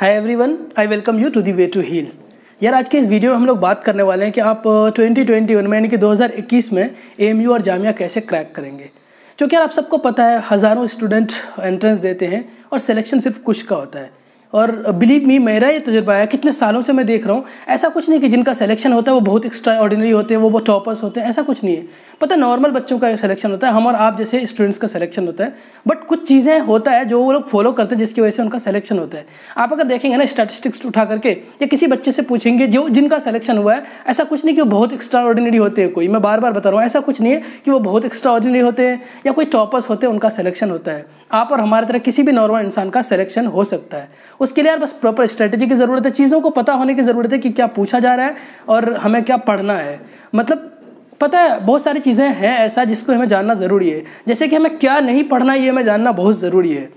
hi everyone I welcome you to the way to heal यार आज के इस वीडियो में हम लोग बात करने वाले हैं कि आप 2021 में यानी कि 2021 में एम और जामिया कैसे क्रैक करेंगे क्योंकि यार आप सबको पता है हज़ारों स्टूडेंट एंट्रेंस देते हैं और सिलेक्शन सिर्फ कुछ का होता है और बिलीव मी मेरा ये तजुर्बा है कितने सालों से मैं देख रहा हूँ ऐसा कुछ नहीं कि जिनका सिलेक्शन होता है वो बहुत एक्स्ट्रा ऑर्डिनरी होते हैं वो बहुत टॉपर्स होते हैं ऐसा कुछ नहीं है पता नॉर्मल बच्चों का सिलेक्शन होता है हम और आप जैसे स्टूडेंट्स का सिलेक्शन होता है बट कुछ चीज़ें होता है जो वो लोग फॉलो करते हैं जिसकी वजह से उनका सिलेक्शन होता है आप अगर देखेंगे ना स्टैटिस्टिक्स उठा करके या किसी बच्चे से पूछेंगे जो जिनका सिलेक्शन हुआ है ऐसा कुछ नहीं कि वो बहुत एक्स्ट्रा ऑर्डिनरी होते हैं कोई मैं बार बार बता रहा हूँ ऐसा कुछ नहीं है कि वो बहुत एक्स्ट्रा ऑर्डिनरी होते हैं या कोई टॉपर्स होते हैं उनका सिलेक्शन होता है आप और हमारे तरह किसी भी नॉर्मल इंसान का सिलेक्शन हो सकता है उसके लिए यार बस प्रॉपर स्ट्रैटेजी की ज़रूरत है चीज़ों को पता होने की ज़रूरत है कि क्या पूछा जा रहा है और हमें क्या पढ़ना है मतलब पता है बहुत सारी चीज़ें हैं ऐसा जिसको हमें जानना ज़रूरी है जैसे कि हमें क्या नहीं पढ़ना ये हमें जानना बहुत ज़रूरी है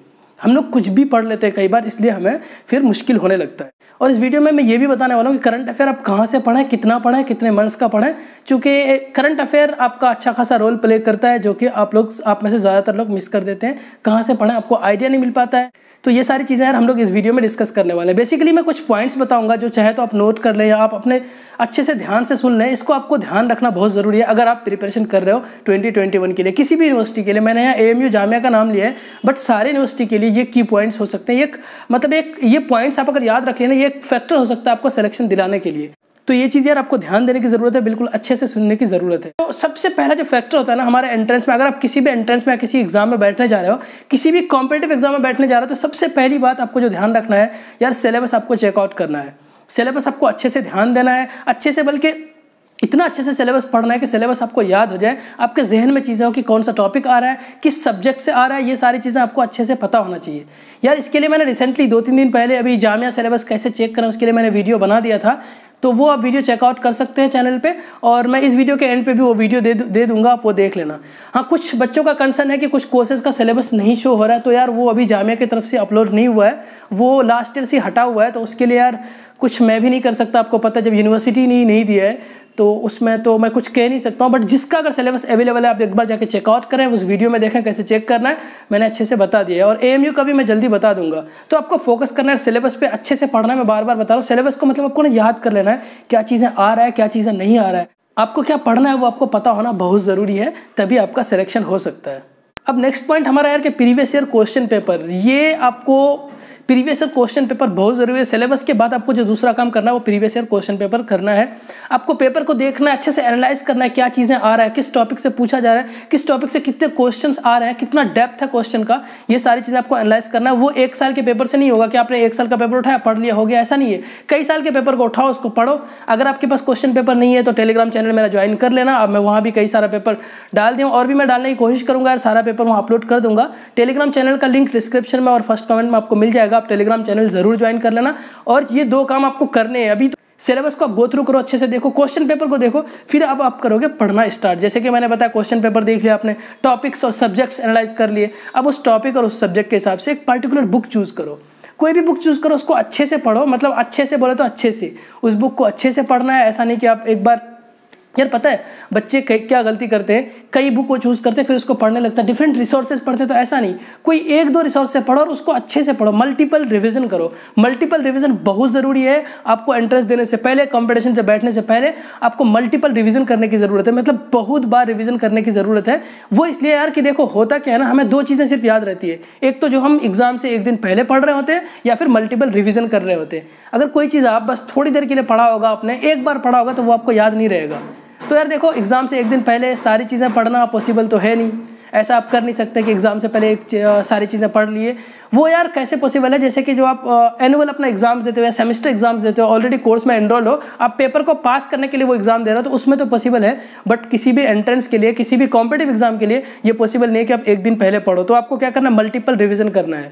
हम लोग कुछ भी पढ़ लेते हैं कई बार इसलिए हमें फिर मुश्किल होने लगता है और इस वीडियो में मैं ये भी बताने वाला हूँ कि करंट अफेयर आप कहाँ से पढ़ें कितना पढ़ें कितने मंथ्स का पढ़ें क्योंकि करंट अफेयर आपका अच्छा खासा रोल प्ले करता है जो कि आप लोग आप में से ज़्यादातर लोग मिस कर देते हैं कहाँ से पढ़ें आपको आइडिया नहीं मिल पाता है तो ये सारी चीज़ें यार हम लोग इस वीडियो में डिस्कस करने वाले हैं बेसिकली मैं कुछ पॉइंट्स बताऊंगा जो चाहे तो आप नोट कर लें या आप अपने अच्छे से ध्यान से सुन लें इसको आपको ध्यान रखना बहुत ज़रूरी है अगर आप प्रिपरेशन कर रहे हो 2021 के लिए किसी भी यूनिवर्सिटी के लिए मैंने यहाँ ए जामिया का नाम लिया है बट सारे यूनिवर्सिटी के लिए ये की पॉइंट्स हो सकते हैं एक मतलब एक ये पॉइंट्स आप अगर याद रख लेना ये एक फैक्टर हो सकता है आपको सिलेक्शन दिलाने के लिए तो ये चीज़ यार आपको ध्यान देने की ज़रूरत है बिल्कुल अच्छे से सुनने की ज़रूरत है तो सबसे पहला जो फैक्टर होता है ना हमारे एंट्रेंस में अगर आप किसी भी एंट्रेंस में किसी एग्जाम में बैठने जा रहे हो किसी भी कॉम्पिटेटिव एग्जाम में बैठने जा रहे हो तो सबसे पहली बात आपको जो ध्यान रखना है यार सिलेबस आपको चेकआउट करना है सिलेबस आपको अच्छे से ध्यान देना है अच्छे से बल्कि इतना अच्छे से सिलेबस पढ़ना है कि सिलेबस आपको याद हो जाए आपके जहन में चीज़ें हो कि कौन सा टॉपिक आ रहा है किस सब्जेक्ट से आ रहा है ये सारी चीज़ें आपको अच्छे से पता होना चाहिए यार इसके लिए मैंने रिसेंटली दो तीन दिन पहले अभी जामिया सिलेबस कैसे चेक करें उसके लिए मैंने वीडियो बना दिया था तो वो आप वीडियो चेकआउट कर सकते हैं चैनल पे और मैं इस वीडियो के एंड पे भी वो वीडियो दे दे दूंगा आप वो देख लेना हाँ कुछ बच्चों का कंसर्न है कि कुछ कोर्सेज का सिलेबस नहीं शो हो रहा है तो यार वो अभी जामिया की तरफ से अपलोड नहीं हुआ है वो लास्ट ईयर से हटा हुआ है तो उसके लिए यार कुछ मैं भी नहीं कर सकता आपको पता जब यूनिवर्सिटी ने नहीं दिया है तो उसमें तो मैं कुछ कह नहीं सकता हूँ बट जिसका अगर सिलेबस अवेलेबल है आप एक बार जाके चेकआउट करें उस वीडियो में देखें कैसे चेक करना है मैंने अच्छे से बता दिया है और ए का भी मैं जल्दी बता दूंगा तो आपको फोकस करना है सिलेबस पे अच्छे से पढ़ना है मैं बार बार बता रहा हूँ सिलेबस को मतलब आपको ना याद कर लेना है क्या चीज़ें आ रहा है क्या चीज़ें नहीं आ रहा है आपको क्या पढ़ना है वो आपको पता होना बहुत ज़रूरी है तभी आपका सिलेक्शन हो सकता है अब नेक्स्ट पॉइंट हमारा यार के प्रीवियस ईयर क्वेश्चन पेपर ये आपको प्रीवियस ईयर क्वेश्चन पेपर बहुत ज़रूरी है सिलेबस के बाद आपको जो दूसरा काम करना है वो प्रीवियस ईयर क्वेश्चन पेपर करना है आपको पेपर को देखना है अच्छे से एनालाइज करना है क्या चीज़ें आ रहा है किस टॉपिक से पूछा जा रहा है किस टॉपिक से कितने क्वेश्चन आ रहे हैं कितना डेप्थ है क्वेश्चन का ये सारी चीज़ें आपको एनालाइज करना है वो एक साल के पेपर से नहीं होगा कि आपने एक साल का पेपर उठाया पढ़ लिया हो गया ऐसा नहीं है कई साल के पेपर को उठाओ उसको पढ़ो अगर आपके पास क्वेश्चन पेपर नहीं है तो टेलीग्राम चैनल मेरा ज्वाइन कर लेना अब मैं वहाँ भी कई सारा पेपर डाल दूँ और भी मैं डालने की कोशिश करूँगा यार सारा पेपर वहाँ अपलोड कर दूंगा टेलीग्राम चैनल का लिंक डिस्क्रिप्शन में और फर्स्ट कमेंट में आपको मिल जाएगा जाएगा आप टेलीग्राम चैनल जरूर ज्वाइन कर लेना और ये दो काम आपको करने हैं अभी तो सिलेबस को आप गो थ्रू करो अच्छे से देखो क्वेश्चन पेपर को देखो फिर अब आप करोगे पढ़ना स्टार्ट जैसे कि मैंने बताया क्वेश्चन पेपर देख लिया आपने टॉपिक्स और सब्जेक्ट्स एनालाइज कर लिए अब उस टॉपिक और उस सब्जेक्ट के हिसाब से एक पर्टिकुलर बुक चूज़ करो कोई भी बुक चूज़ करो उसको अच्छे से पढ़ो मतलब अच्छे से बोले तो अच्छे से उस बुक को अच्छे से पढ़ना है ऐसा नहीं कि आप एक बार यार पता है बच्चे कई क्या गलती करते हैं कई बुक को चूज़ करते हैं फिर उसको पढ़ने लगता है डिफरेंट रिसोर्सेज पढ़ते तो ऐसा नहीं कोई एक दो रिसोर्स से पढ़ो और उसको अच्छे से पढ़ो मल्टीपल रिविजन करो मल्टीपल रिविजन बहुत ज़रूरी है आपको एंट्रेंस देने से पहले कॉम्पिटिशन से बैठने से पहले आपको मल्टीपल रिविजन करने की ज़रूरत है मतलब बहुत बार रिविजन करने की ज़रूरत है वो इसलिए यार कि देखो होता क्या है ना हमें दो चीज़ें सिर्फ याद रहती है एक तो जो हम एग्ज़ाम से एक दिन पहले पढ़ रहे होते हैं या फिर मल्टीपल रिविजन कर रहे होते हैं अगर कोई चीज़ आप बस थोड़ी देर के लिए पढ़ा होगा आपने एक बार पढ़ा होगा तो वो आपको याद नहीं रहेगा तो यार देखो एग्ज़ाम से एक दिन पहले सारी चीज़ें पढ़ना पॉसिबल तो है नहीं ऐसा आप कर नहीं सकते कि एग्ज़ाम से पहले एक सारी चीज़ें पढ़ लिए वो यार कैसे पॉसिबल है जैसे कि जो आप एनुअल अपना एग्ज़ाम्स देते हो या सेमेस्टर एग्ज़ाम्स देते हो ऑलरेडी कोर्स में एनरोल हो आप पेपर को पास करने के लिए वो एग्ज़ाम दे रहे हो तो उसमें तो पॉसिबल है बट किसी भी एंट्रेंस के लिए किसी भी कॉम्पिटिव एग्ज़ाम के लिए ये पॉसिबल नहीं है कि आप एक दिन पहले पढ़ो तो आपको क्या करना है मल्टीपल रिविज़न करना है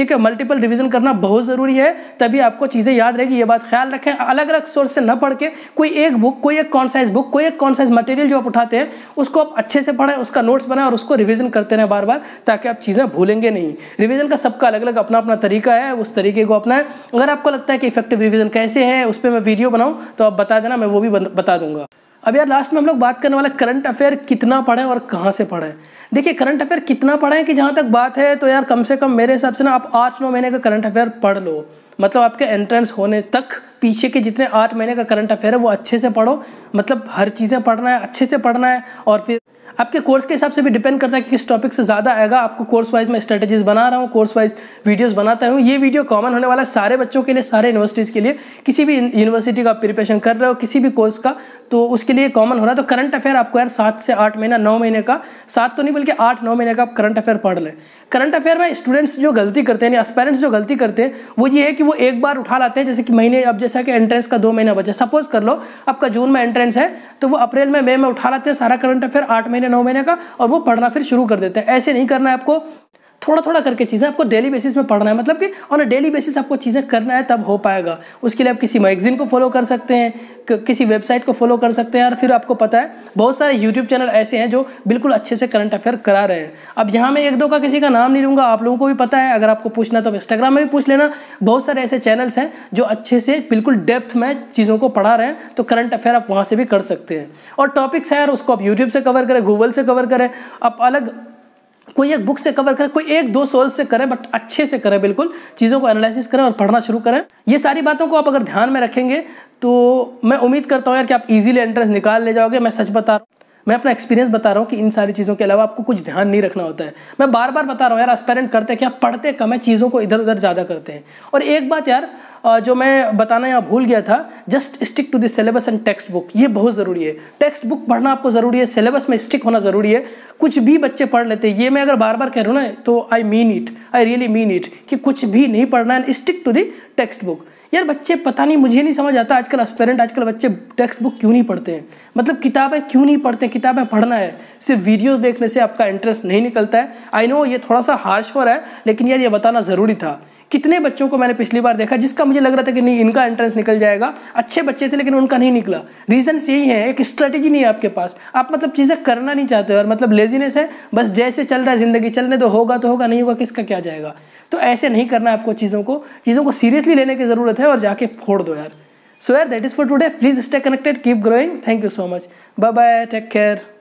ठीक है मल्टीपल रिविजन करना बहुत ज़रूरी है तभी आपको चीज़ें याद रहेगी ये बात ख्याल रखें अलग अलग सोर्स से न पढ़ के कोई एक बुक कोई एक कॉन्साइज बुक कोई एक कॉन्साइज मटेरियल जो आप उठाते हैं उसको आप अच्छे से पढ़ें उसका नोट्स बनाएं और उसको रिविजन करते रहें बार बार ताकि आप चीज़ें भूलेंगे नहीं रिविजन का सबका अलग अलग अपना अपना तरीका है उस तरीके को अपनाएं अगर आपको लगता है कि इफेक्टिव रिविजन कैसे है उस पर मैं वीडियो बनाऊँ तो आप बता देना मैं वो भी बता दूंगा अब यार लास्ट में हम लोग बात करने वाला करंट अफेयर कितना पढ़ें और कहाँ से पढ़ें देखिए करंट अफेयर कितना पढ़ें कि जहाँ तक बात है तो यार कम से कम मेरे हिसाब से ना आप आठ नौ महीने का करंट अफेयर पढ़ लो मतलब आपके एंट्रेंस होने तक पीछे के जितने आठ महीने का करंट अफेयर है वो अच्छे से पढ़ो मतलब हर चीज़ें पढ़ना है अच्छे से पढ़ना है और फिर आपके कोर्स के हिसाब से भी डिपेंड करता है कि किस टॉपिक से ज़्यादा आएगा आपको कोर्स वाइज मैं स्ट्रेटेजीज बना रहा हूँ कोर्स वाइज वीडियोस बनाता हूँ ये वीडियो कॉमन होने वाला है सारे बच्चों के लिए सारे यूनिवर्सिटीज़ के लिए किसी भी यूनिवर्सिटी का प्रिपरेशन कर रहे हो किसी भी कोर्स का तो उसके लिए कॉमन हो रहा है तो करंट अफेयर आपको यार सात से आठ महीना नौ महीने का सात तो नहीं बल्कि आठ नौ महीने का आप करंट अफेयर पढ़ लें करंट अफेयर में स्टूडेंट्स जो गलती करते हैं यानी पेरेंट्स जो गलती करते हैं वो ये है कि वो एक बार उठा लाते हैं जैसे कि महीने अब जैसा कि एंट्रेंस का दो महीना बचा सपोज कर लो आपका जून में एंट्रेंस है तो वो अप्रैल में मई में उठा लाते हैं सारा करंट अफेयर आठ आठ महीने नौ महीने का और वो पढ़ना फिर शुरू कर देते हैं ऐसे नहीं करना है आपको थोड़ा थोड़ा करके चीज़ें आपको डेली बेसिस में पढ़ना है मतलब कि ऑन अ डेली बेसिस आपको चीज़ें करना है तब हो पाएगा उसके लिए आप किसी मैगजीन को फॉलो कर सकते हैं किसी वेबसाइट को फॉलो कर सकते हैं और फिर आपको पता है बहुत सारे यूट्यूब चैनल ऐसे हैं जो बिल्कुल अच्छे से करंट अफेयर करा रहे हैं अब यहाँ मैं एक दो का किसी का नाम नहीं लूँगा आप लोगों को भी पता है अगर आपको पूछना तो इंस्टाग्राम में भी पूछ लेना बहुत सारे ऐसे चैनल्स हैं जो अच्छे से बिल्कुल डेप्थ में चीज़ों को पढ़ा रहे हैं तो करंट अफेयर आप वहाँ से भी कर सकते हैं और टॉपिक्स है यार उसको आप यूट्यूब से कवर करें गूगल से कवर करें आप अलग कोई एक बुक से कवर करें कोई एक दो सोर्स से करें बट अच्छे से करें बिल्कुल चीज़ों को एनालिसिस करें और पढ़ना शुरू करें ये सारी बातों को आप अगर ध्यान में रखेंगे तो मैं उम्मीद करता हूँ यार कि आप इजीली एंट्रेंस निकाल ले जाओगे मैं सच बता रहा हूँ मैं अपना एक्सपीरियंस बता रहा हूँ कि इन सारी चीज़ों के अलावा आपको कुछ ध्यान नहीं रखना होता है मैं बार बार बता रहा हूँ यार एस्पेरेंट करते हैं क्या पढ़ते कम है चीज़ों को इधर उधर ज़्यादा करते हैं और एक बात यार जो मैं बताना यहाँ भूल गया था just stick to the syllabus and textbook ये बहुत ज़रूरी है टेक्स्ट बुक पढ़ना आपको ज़रूरी है सिलेबस में स्टिक होना ज़रूरी है कुछ भी बच्चे पढ़ लेते हैं ये मैं अगर बार बार कह रहा हूँ ना तो I mean it I really mean it कि कुछ भी नहीं पढ़ना है stick to the textbook यार बच्चे पता नहीं मुझे नहीं समझ आता आजकल एस्पेरेंट आजकल बच्चे टेक्स्ट बुक क्यों नहीं पढ़ते हैं मतलब किताबें क्यों नहीं पढ़ते हैं किताबें पढ़ना है सिर्फ वीडियोस देखने से आपका इंटरेस्ट नहीं निकलता है आई नो ये थोड़ा सा हार्श हो रहा है लेकिन यार ये बताना ज़रूरी था कितने बच्चों को मैंने पिछली बार देखा जिसका मुझे लग रहा था कि नहीं इनका एंट्रेंस निकल जाएगा अच्छे बच्चे थे लेकिन उनका नहीं निकला रीजन यही है एक स्ट्रेटेजी नहीं है आपके पास आप मतलब चीज़ें करना नहीं चाहते और मतलब लेजीनेस है बस जैसे चल रहा है ज़िंदगी चलने तो होगा तो होगा नहीं होगा किसका क्या जाएगा तो ऐसे नहीं करना आपको चीज़ों को चीज़ों को सीरियसली लेने की ज़रूरत है और जाके फोड़ दो यार सो यार that is for today please stay connected keep growing thank you so much bye bye take care